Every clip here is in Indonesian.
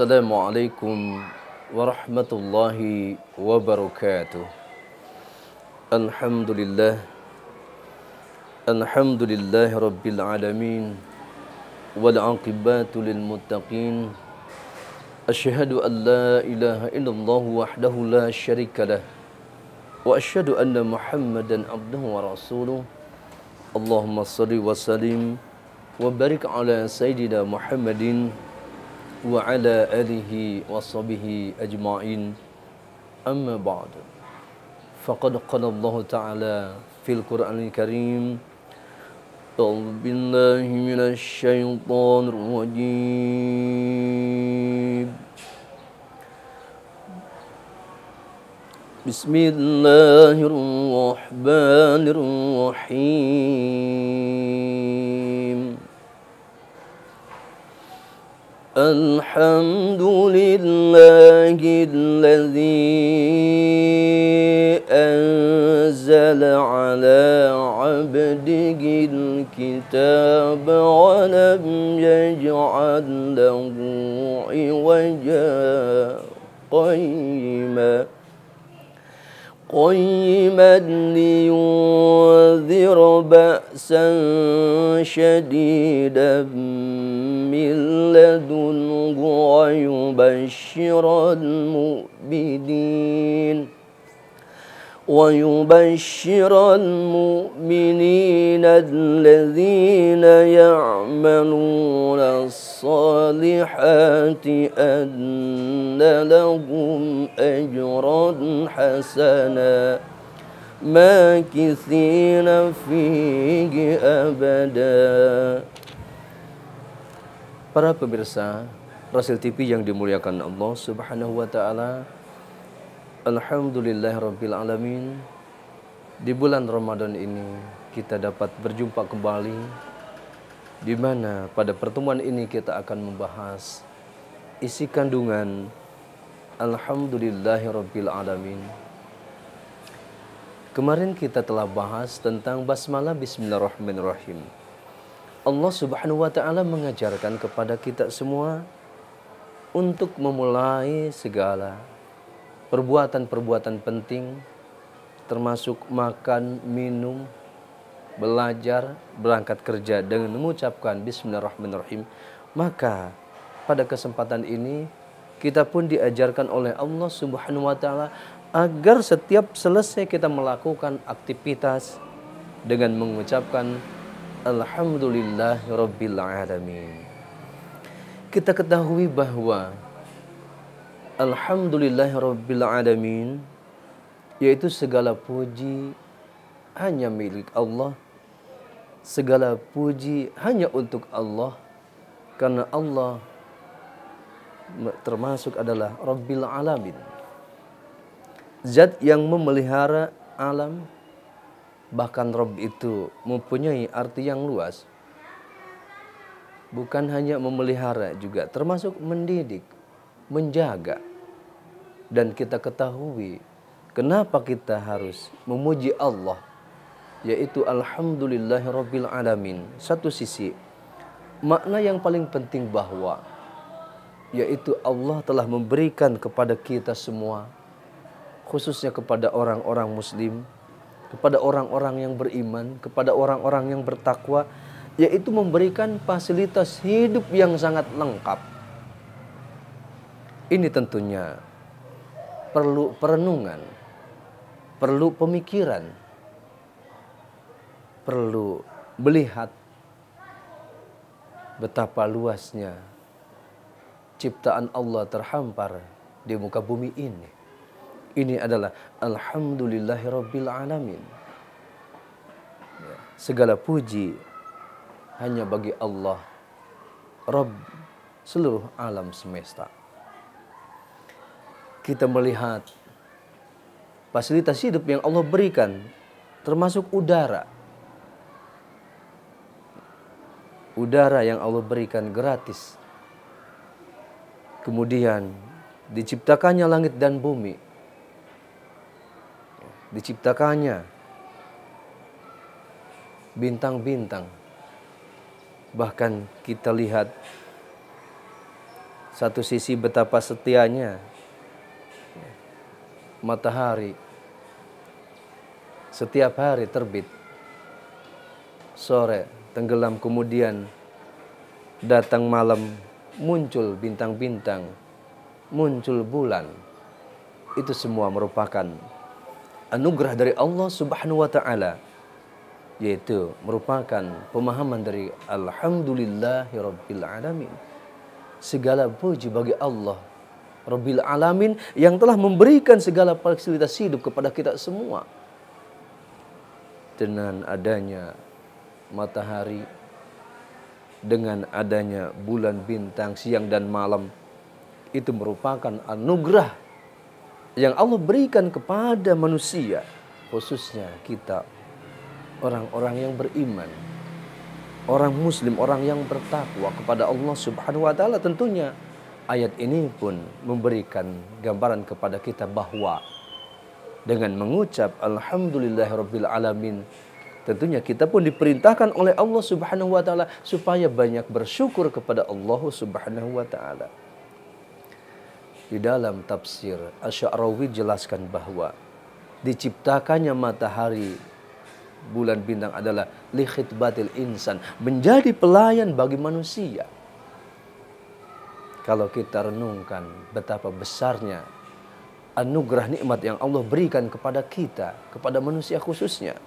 السلام عليكم ورحمة الله وبركاته الحمد لله الحمد لله رب العالمين والعاقبات للمتقين أشهد أن لا إله إلا الله وحده لا شريك له وأشهد أن محمدا عبده ورسوله اللهم صل وسلم وبارك على سيدنا محمد وعلى آله وصحبه أجمعين أما بعد فقد قال الله تعالى في القرآن الكريم أعوذ بالله من الشيطان الرجيم بسم الله الرحمن الرحيم الحمد لله الذي أنزل على عبده الكتاب ولم يجعل له عوجا قيماً قيما لينذر بأسا شديدا من لدنه ويبشر المؤمنين ويبشر المؤمنين الذين يعملون الصالحات أن لهم أجرا حسنا ماكثين فيه أبدا Para pemirsa Rasul TV yang dimuliakan Allah Subhanahu wa taala. Alhamdulillah rabbil alamin. Di bulan Ramadan ini kita dapat berjumpa kembali di mana pada pertemuan ini kita akan membahas isi kandungan Alhamdulillahirabbil Kemarin kita telah bahas tentang basmalah bismillahirrahmanirrahim. Allah Subhanahu wa taala mengajarkan kepada kita semua untuk memulai segala perbuatan-perbuatan penting termasuk makan, minum, belajar, berangkat kerja dengan mengucapkan bismillahirrahmanirrahim, maka pada kesempatan ini kita pun diajarkan oleh Allah Subhanahu wa taala agar setiap selesai kita melakukan aktivitas dengan mengucapkan alhamdulillahirabbil alamin. Kita ketahui bahwa alhamdulillahirabbil alamin yaitu segala puji hanya milik Allah Segala puji hanya untuk Allah karena Allah termasuk adalah Rabbil Alamin. Zat yang memelihara alam bahkan Rabb itu mempunyai arti yang luas. Bukan hanya memelihara juga termasuk mendidik, menjaga. Dan kita ketahui kenapa kita harus memuji Allah yaitu alhamdulillahirabbil alamin. Satu sisi makna yang paling penting bahwa yaitu Allah telah memberikan kepada kita semua khususnya kepada orang-orang muslim, kepada orang-orang yang beriman, kepada orang-orang yang bertakwa yaitu memberikan fasilitas hidup yang sangat lengkap. Ini tentunya perlu perenungan, perlu pemikiran, perlu melihat betapa luasnya ciptaan Allah terhampar di muka bumi ini. Ini adalah Alhamdulillahi ya, Segala puji hanya bagi Allah, Rabb seluruh alam semesta. Kita melihat fasilitas hidup yang Allah berikan, termasuk udara, udara yang Allah berikan gratis. Kemudian diciptakannya langit dan bumi. Diciptakannya bintang-bintang. Bahkan kita lihat satu sisi betapa setianya matahari setiap hari terbit sore tenggelam kemudian datang malam muncul bintang-bintang muncul bulan itu semua merupakan anugerah dari Allah Subhanahu wa taala yaitu merupakan pemahaman dari alhamdulillahirabbil alamin segala puji bagi Allah Rabbil Alamin yang telah memberikan segala fasilitas hidup kepada kita semua dengan adanya matahari, dengan adanya bulan bintang siang dan malam, itu merupakan anugerah yang Allah berikan kepada manusia, khususnya kita, orang-orang yang beriman, orang Muslim, orang yang bertakwa kepada Allah Subhanahu wa Ta'ala. Tentunya, ayat ini pun memberikan gambaran kepada kita bahwa dengan mengucap Alhamdulillahirabbil alamin Tentunya kita pun diperintahkan oleh Allah Subhanahu wa taala supaya banyak bersyukur kepada Allah Subhanahu wa taala. Di dalam tafsir Asy-Sya'rawi jelaskan bahwa diciptakannya matahari bulan bintang adalah li batil insan, menjadi pelayan bagi manusia. Kalau kita renungkan betapa besarnya anugerah nikmat yang Allah berikan kepada kita, kepada manusia khususnya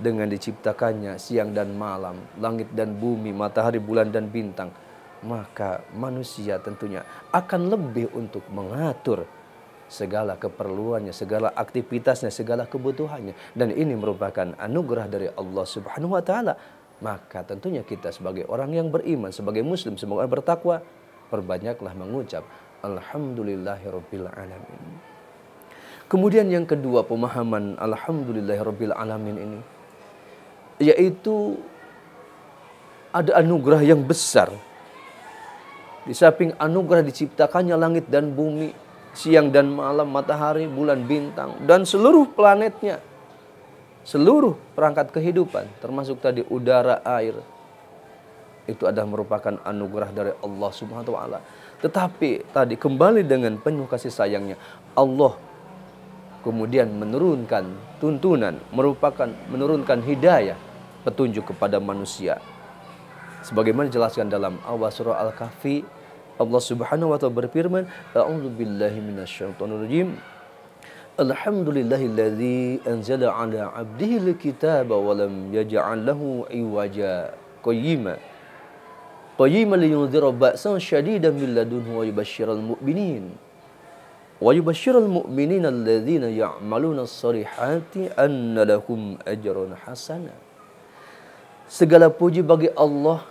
dengan diciptakannya siang dan malam, langit dan bumi, matahari, bulan dan bintang, maka manusia tentunya akan lebih untuk mengatur segala keperluannya, segala aktivitasnya, segala kebutuhannya dan ini merupakan anugerah dari Allah Subhanahu wa taala. Maka tentunya kita sebagai orang yang beriman, sebagai muslim, sebagai bertakwa, perbanyaklah mengucap alhamdulillahirabbil alamin. Kemudian yang kedua pemahaman alhamdulillahirabbil alamin ini yaitu ada anugerah yang besar. Di samping anugerah diciptakannya langit dan bumi, siang dan malam, matahari, bulan, bintang, dan seluruh planetnya. Seluruh perangkat kehidupan, termasuk tadi udara, air. Itu adalah merupakan anugerah dari Allah Subhanahu wa taala. Tetapi tadi kembali dengan penuh kasih sayangnya, Allah kemudian menurunkan tuntunan merupakan menurunkan hidayah petunjuk kepada manusia sebagaimana dijelaskan dalam awal surah Al-Kahfi Allah Subhanahu wa taala berfirman a'udzu billahi minasyaitonir rajim Alhamdulillahilladzi anzala ala 'abdihi al-kitaba wa lam yaj'al lahu iwaja qayyima qayyima liyunzira ba'san shadidan min ladunhu wa yubashshiral mu'minin ويبشر المؤمنين الذين يعملون الصالحات أن لهم أجرا حسنا Segala puji bagi Allah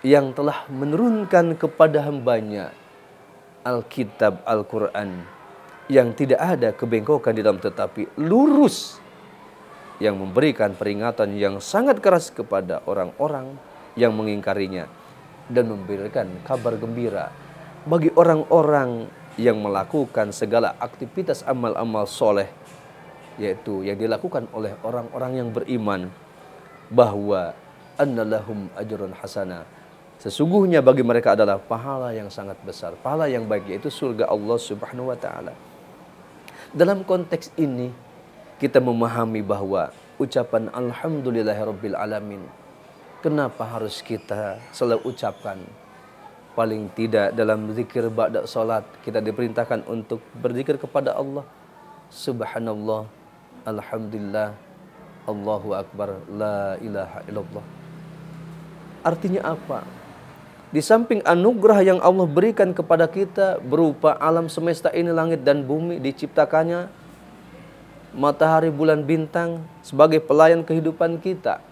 yang telah menurunkan kepada hambanya Alkitab Al-Quran yang tidak ada kebengkokan di dalam tetapi lurus yang memberikan peringatan yang sangat keras kepada orang-orang yang mengingkarinya dan memberikan kabar gembira bagi orang-orang yang melakukan segala aktivitas amal-amal soleh yaitu yang dilakukan oleh orang-orang yang beriman bahwa annalahum ajrun hasana sesungguhnya bagi mereka adalah pahala yang sangat besar pahala yang baik yaitu surga Allah Subhanahu wa taala dalam konteks ini kita memahami bahwa ucapan alhamdulillahirabbil alamin kenapa harus kita selalu ucapkan Paling tidak dalam zikir ba'da salat kita diperintahkan untuk berzikir kepada Allah. Subhanallah, Alhamdulillah, Allahu Akbar, La ilaha illallah. Artinya apa? Di samping anugerah yang Allah berikan kepada kita berupa alam semesta ini, langit dan bumi diciptakannya, matahari, bulan, bintang sebagai pelayan kehidupan kita.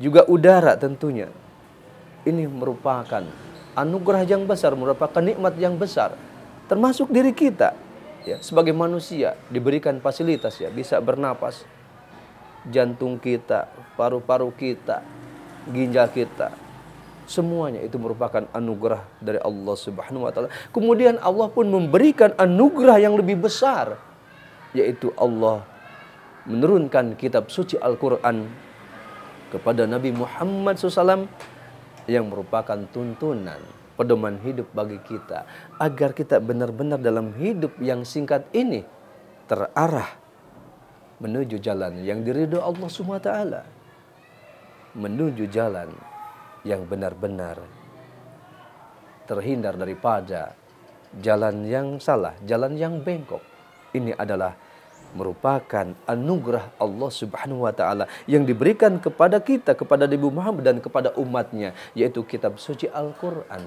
Juga udara tentunya. Ini merupakan anugerah yang besar merupakan nikmat yang besar termasuk diri kita ya sebagai manusia diberikan fasilitas ya bisa bernapas jantung kita paru-paru kita ginjal kita semuanya itu merupakan anugerah dari Allah Subhanahu wa taala. Kemudian Allah pun memberikan anugerah yang lebih besar yaitu Allah menurunkan kitab suci Al-Qur'an kepada Nabi Muhammad SAW yang merupakan tuntunan pedoman hidup bagi kita agar kita benar-benar dalam hidup yang singkat ini terarah menuju jalan yang diridho Allah SWT menuju jalan yang benar-benar terhindar daripada jalan yang salah, jalan yang bengkok. Ini adalah merupakan anugerah Allah Subhanahu wa taala yang diberikan kepada kita kepada Nabi Muhammad dan kepada umatnya yaitu kitab suci Al-Qur'an.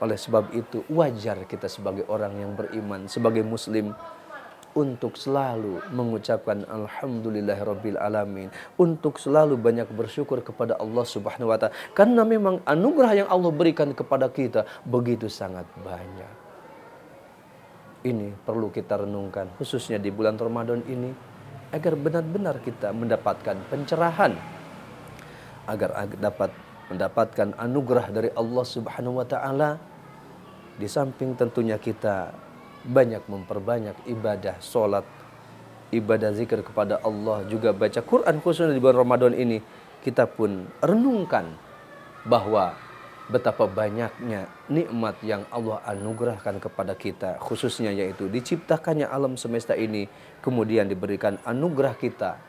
Oleh sebab itu wajar kita sebagai orang yang beriman, sebagai muslim untuk selalu mengucapkan alhamdulillah rabbil alamin, untuk selalu banyak bersyukur kepada Allah Subhanahu wa taala karena memang anugerah yang Allah berikan kepada kita begitu sangat banyak ini perlu kita renungkan khususnya di bulan Ramadan ini agar benar-benar kita mendapatkan pencerahan agar dapat mendapatkan anugerah dari Allah Subhanahu wa taala di samping tentunya kita banyak memperbanyak ibadah salat ibadah zikir kepada Allah juga baca Quran khususnya di bulan Ramadan ini kita pun renungkan bahwa betapa banyaknya nikmat yang Allah anugerahkan kepada kita khususnya yaitu diciptakannya alam semesta ini kemudian diberikan anugerah kita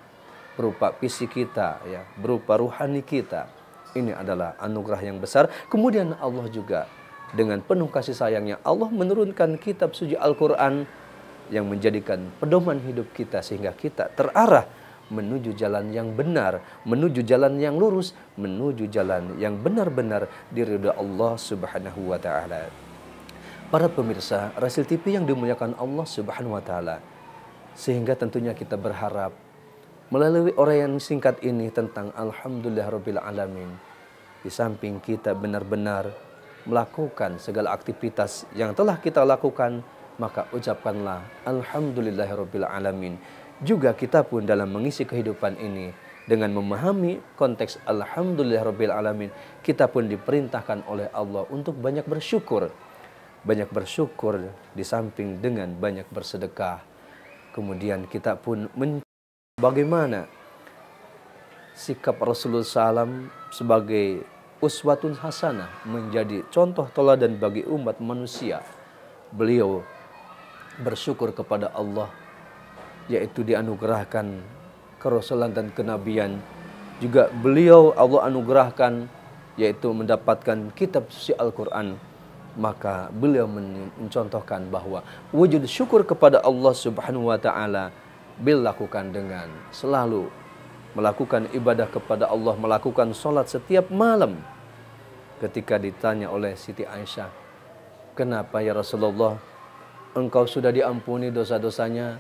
berupa fisik kita ya berupa ruhani kita ini adalah anugerah yang besar kemudian Allah juga dengan penuh kasih sayangnya Allah menurunkan kitab suci Al-Qur'an yang menjadikan pedoman hidup kita sehingga kita terarah menuju jalan yang benar, menuju jalan yang lurus, menuju jalan yang benar-benar diridha Allah Subhanahu wa taala. Para pemirsa Rasil TV yang dimuliakan Allah Subhanahu wa taala. Sehingga tentunya kita berharap melalui uraian singkat ini tentang alhamdulillah rabbil alamin di samping kita benar-benar melakukan segala aktivitas yang telah kita lakukan maka ucapkanlah rabbil alamin juga kita pun dalam mengisi kehidupan ini dengan memahami konteks alhamdulillah rabbil alamin kita pun diperintahkan oleh Allah untuk banyak bersyukur banyak bersyukur di samping dengan banyak bersedekah kemudian kita pun bagaimana sikap Rasulullah SAW sebagai uswatun hasanah menjadi contoh teladan bagi umat manusia beliau bersyukur kepada Allah yaitu dianugerahkan kerasulan dan kenabian. Juga beliau Allah anugerahkan yaitu mendapatkan kitab suci Al-Quran. Maka beliau mencontohkan bahwa wujud syukur kepada Allah Subhanahu wa taala dilakukan dengan selalu melakukan ibadah kepada Allah, melakukan solat setiap malam. Ketika ditanya oleh Siti Aisyah, kenapa ya Rasulullah engkau sudah diampuni dosa-dosanya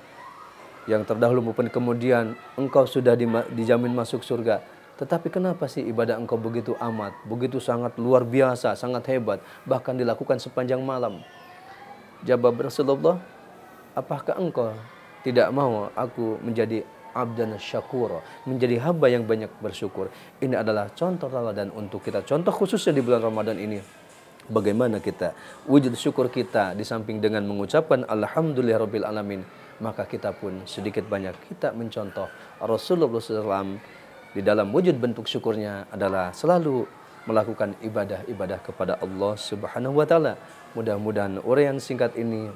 yang terdahulu maupun kemudian engkau sudah dijamin masuk surga. Tetapi kenapa sih ibadah engkau begitu amat, begitu sangat luar biasa, sangat hebat, bahkan dilakukan sepanjang malam? Jawab Rasulullah, apakah engkau tidak mau aku menjadi abdan syakur, menjadi hamba yang banyak bersyukur. Ini adalah contoh teladan untuk kita, contoh khususnya di bulan Ramadan ini bagaimana kita wujud syukur kita di samping dengan mengucapkan Rabbil alamin maka kita pun sedikit banyak kita mencontoh Rasulullah SAW di dalam wujud bentuk syukurnya adalah selalu melakukan ibadah-ibadah kepada Allah Subhanahu wa taala. Mudah-mudahan uraian singkat ini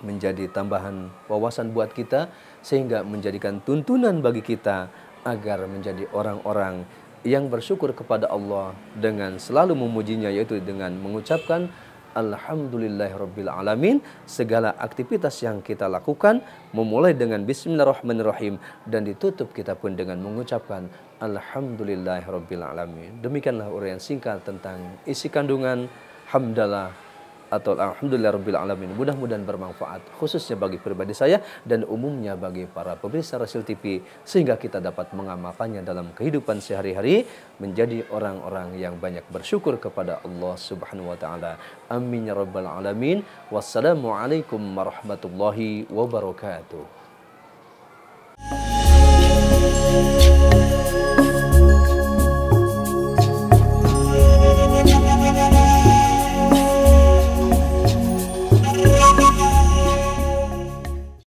menjadi tambahan wawasan buat kita sehingga menjadikan tuntunan bagi kita agar menjadi orang-orang yang bersyukur kepada Allah dengan selalu memujinya yaitu dengan mengucapkan Alhamdulillahirabbil alamin. Segala aktivitas yang kita lakukan memulai dengan bismillahirrahmanirrahim dan ditutup kita pun dengan mengucapkan alhamdulillahirabbil alamin. Demikianlah uraian singkat tentang isi kandungan hamdalah atau alhamdulillah rabbil alamin. Mudah-mudahan bermanfaat khususnya bagi pribadi saya dan umumnya bagi para pemirsa Rasil TV sehingga kita dapat mengamalkannya dalam kehidupan sehari-hari menjadi orang-orang yang banyak bersyukur kepada Allah Subhanahu wa taala. Amin ya rabbal alamin. Wassalamualaikum warahmatullahi wabarakatuh.